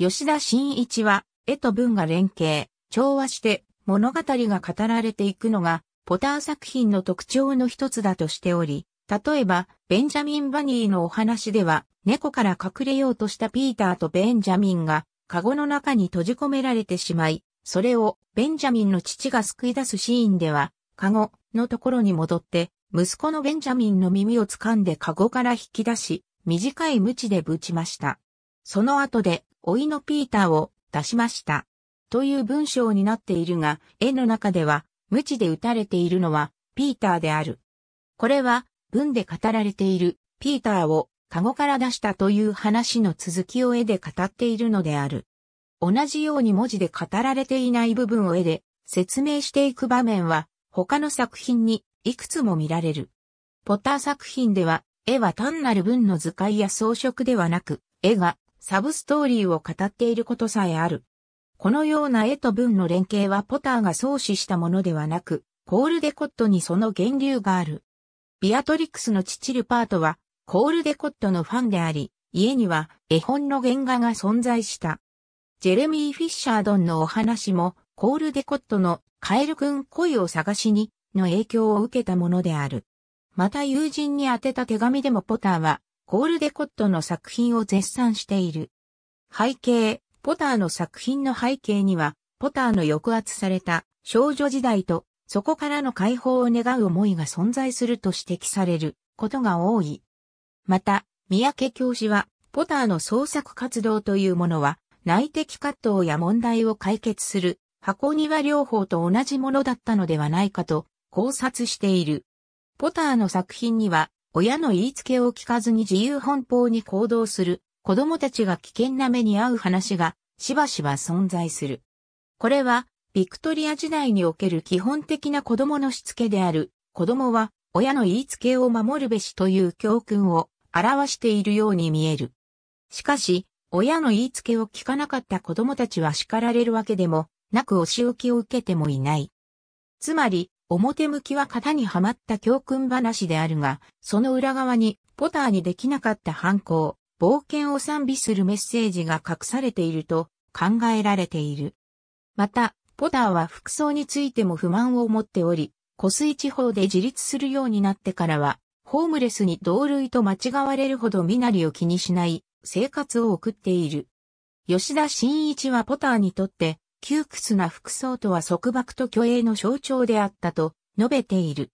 吉田新一は、絵と文が連携、調和して物語が語られていくのがポター作品の特徴の一つだとしており、例えば、ベンジャミン・バニーのお話では、猫から隠れようとしたピーターとベンジャミンが、カゴの中に閉じ込められてしまい、それをベンジャミンの父が救い出すシーンでは、カゴのところに戻って、息子のベンジャミンの耳を掴んでカゴから引き出し、短い鞭でぶちました。その後で、老いのピーターを出しました。という文章になっているが、絵の中では、無知で打たれているのは、ピーターである。これは、文で語られている、ピーターを、カゴから出したという話の続きを絵で語っているのである。同じように文字で語られていない部分を絵で説明していく場面は他の作品にいくつも見られる。ポター作品では絵は単なる文の図解や装飾ではなく絵がサブストーリーを語っていることさえある。このような絵と文の連携はポターが創始したものではなく、コールデコットにその源流がある。ビアトリックスの父ルパートは、コールデコットのファンであり、家には絵本の原画が存在した。ジェレミー・フィッシャードンのお話も、コールデコットのカエル君恋を探しにの影響を受けたものである。また友人に宛てた手紙でもポターは、コールデコットの作品を絶賛している。背景、ポターの作品の背景には、ポターの抑圧された少女時代と、そこからの解放を願う思いが存在すると指摘されることが多い。また、三宅教師は、ポターの創作活動というものは、内的葛藤や問題を解決する箱庭療法と同じものだったのではないかと考察している。ポターの作品には、親の言いつけを聞かずに自由奔放に行動する子供たちが危険な目に遭う話がしばしば存在する。これは、ビクトリア時代における基本的な子供のしつけである、子供は親の言いつけを守るべしという教訓を表しているように見える。しかし、親の言いつけを聞かなかった子供たちは叱られるわけでも、なくお仕置きを受けてもいない。つまり、表向きは型にはまった教訓話であるが、その裏側にポターにできなかった反抗、冒険を賛美するメッセージが隠されていると考えられている。また、ポターは服装についても不満を持っており、湖水地方で自立するようになってからは、ホームレスに同類と間違われるほど身なりを気にしない生活を送っている。吉田真一はポターにとって、窮屈な服装とは束縛と虚栄の象徴であったと述べている。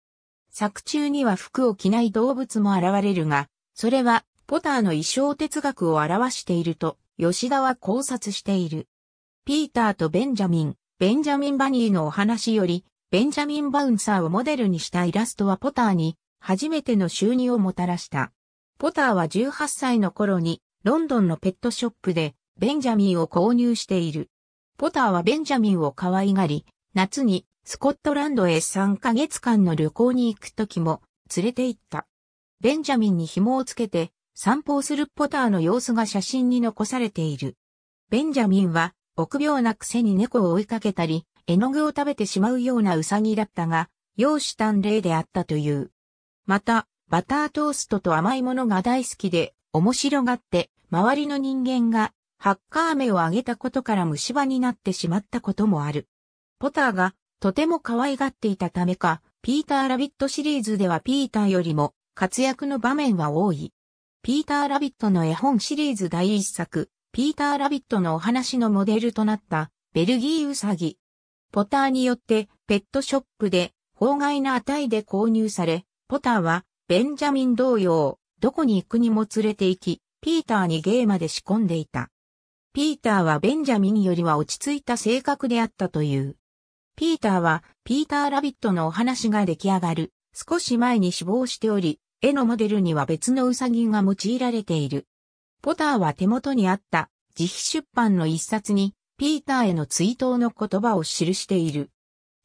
作中には服を着ない動物も現れるが、それはポターの衣装哲学を表していると、吉田は考察している。ピーターとベンジャミン、ベンジャミン・バニーのお話より、ベンジャミン・バウンサーをモデルにしたイラストはポターに初めての収入をもたらした。ポターは18歳の頃にロンドンのペットショップでベンジャミンを購入している。ポターはベンジャミンを可愛がり、夏にスコットランドへ3ヶ月間の旅行に行く時も連れて行った。ベンジャミンに紐をつけて散歩をするポターの様子が写真に残されている。ベンジャミンは、臆病なくせに猫を追いかけたり、絵の具を食べてしまうようなウサギだったが、容姿端麗であったという。また、バタートーストと甘いものが大好きで、面白がって、周りの人間が、ハッカー飴をあげたことから虫歯になってしまったこともある。ポターが、とても可愛がっていたためか、ピーターラビットシリーズではピーターよりも、活躍の場面は多い。ピーター・ラビットの絵本シリーズ第一作、ピーター・ラビットのお話のモデルとなったベルギーウサギ。ポターによってペットショップで法外な値で購入され、ポターはベンジャミン同様、どこに行くにも連れて行き、ピーターにゲーまで仕込んでいた。ピーターはベンジャミンよりは落ち着いた性格であったという。ピーターはピーター・ラビットのお話が出来上がる、少し前に死亡しており、絵のモデルには別のウサギが用いられている。ポターは手元にあった自費出版の一冊にピーターへの追悼の言葉を記している。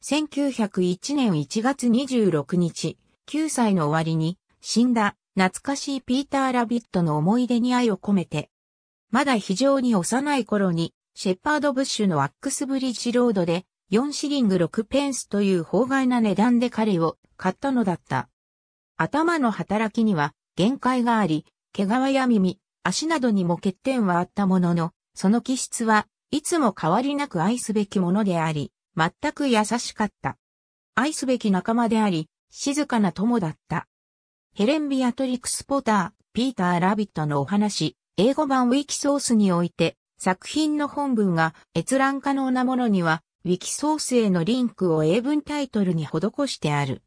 1901年1月26日、9歳の終わりに死んだ懐かしいピーター・ラビットの思い出に愛を込めて。まだ非常に幼い頃にシェパード・ブッシュのアックスブリッジロードで4シリング6ペンスという法外な値段で彼を買ったのだった。頭の働きには限界があり、毛皮や耳、足などにも欠点はあったものの、その気質はいつも変わりなく愛すべきものであり、全く優しかった。愛すべき仲間であり、静かな友だった。ヘレン・ビアトリクス・ポター、ピーター・ラビットのお話、英語版ウィキソースにおいて、作品の本文が閲覧可能なものには、ウィキソースへのリンクを英文タイトルに施してある。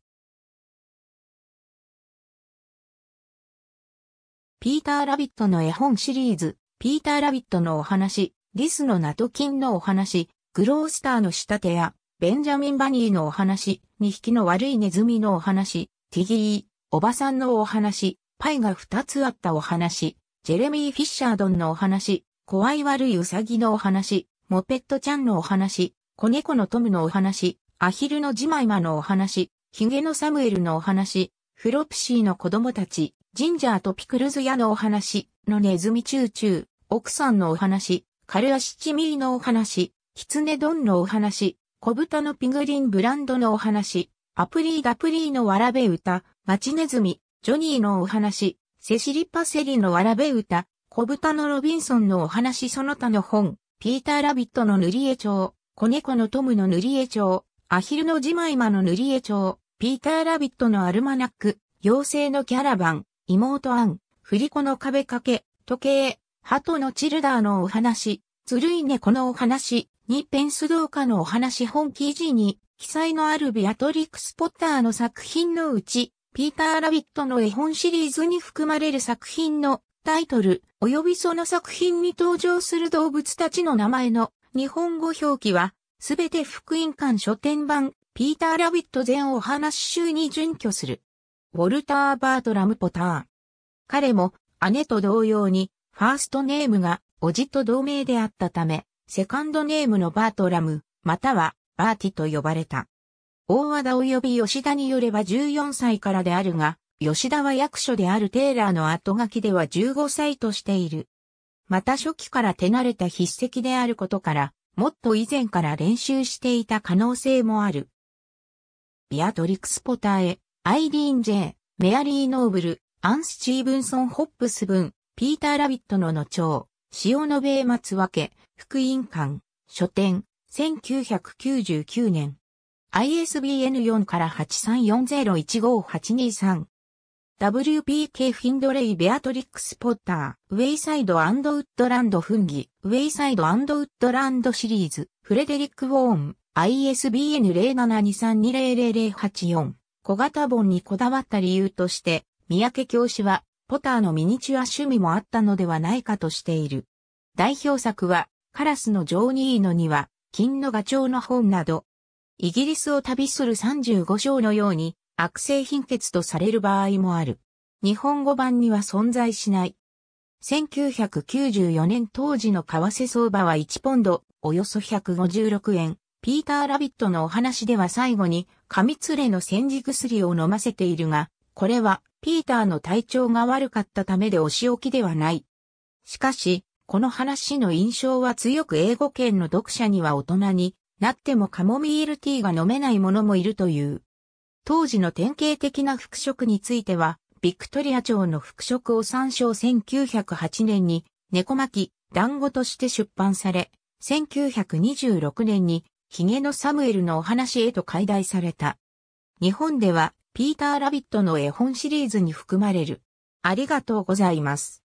ピーター・ラビットの絵本シリーズ、ピーター・ラビットのお話、リスのナトキンのお話、グロースターの仕立てや、ベンジャミン・バニーのお話、2匹の悪いネズミのお話、ティギー、おばさんのお話、パイが2つあったお話、ジェレミー・フィッシャードンのお話、怖い悪いウサギのお話、モペットちゃんのお話、子猫のトムのお話、アヒルのジマイマのお話、ヒゲのサムエルのお話、フロプシーの子供たち、ジンジャーとピクルズ屋のお話、のネズミチューチュー、奥さんのお話、カルアシチミーのお話、キツネドンのお話、小豚のピグリンブランドのお話、アプリーダプリーのわらべ歌、マチネズミ、ジョニーのお話、セシリパセリのわらべ歌、小豚のロビンソンのお話その他の本、ピーターラビットの塗り絵帳、子猫のトムの塗り絵帳、アヒルのジマイマの塗り絵帳、ピーターラビットのアルマナック、妖精のキャラバン、妹アン、振り子の壁掛け、時計、鳩のチルダーのお話、ずるい猫のお話、にペンス動画のお話本記事に記載のあるビアトリックス・ポッターの作品のうち、ピーター・ラビットの絵本シリーズに含まれる作品のタイトル、及びその作品に登場する動物たちの名前の日本語表記は、すべて福音館書店版、ピーター・ラビット全お話集に準拠する。ウォルター・バートラム・ポター。彼も姉と同様にファーストネームがおじと同名であったため、セカンドネームのバートラム、またはバーティと呼ばれた。大和田及び吉田によれば14歳からであるが、吉田は役所であるテーラーの後書きでは15歳としている。また初期から手慣れた筆跡であることから、もっと以前から練習していた可能性もある。ビアトリクス・ポターへ、アイリーン・ジェー、メアリー・ノーブル、アン・スチーブンソン・ホップス文、ピーター・ラビットの野鳥、塩野米松分、け、福音館、書店、1999年。ISBN4 から834015823。WPK フィンドレイ・ベアトリックス・ポッター、ウェイサイドウッドランド・フンギ、ウェイサイドウッドランドシリーズ、フレデリック・ウォーン、ISBN 072320008。4小型本にこだわった理由として、三宅教師は、ポターのミニチュア趣味もあったのではないかとしている。代表作は、カラスのジョーニーノには、金のガチョウの本など、イギリスを旅する35章のように、悪性貧血とされる場合もある。日本語版には存在しない。1994年当時の為替相場は1ポンド、およそ156円。ピーター・ラビットのお話では最後に、紙つれの煎じ薬を飲ませているが、これは、ピーターの体調が悪かったためでお仕置きではない。しかし、この話の印象は強く英語圏の読者には大人になってもカモミールティーが飲めない者もいるという。当時の典型的な服飾については、ビクトリア朝の服飾を参照1908年に、猫巻、団子として出版され、1926年にヒゲのサムエルのお話へと解題された。日本では、ピーター・ラビットの絵本シリーズに含まれる。ありがとうございます。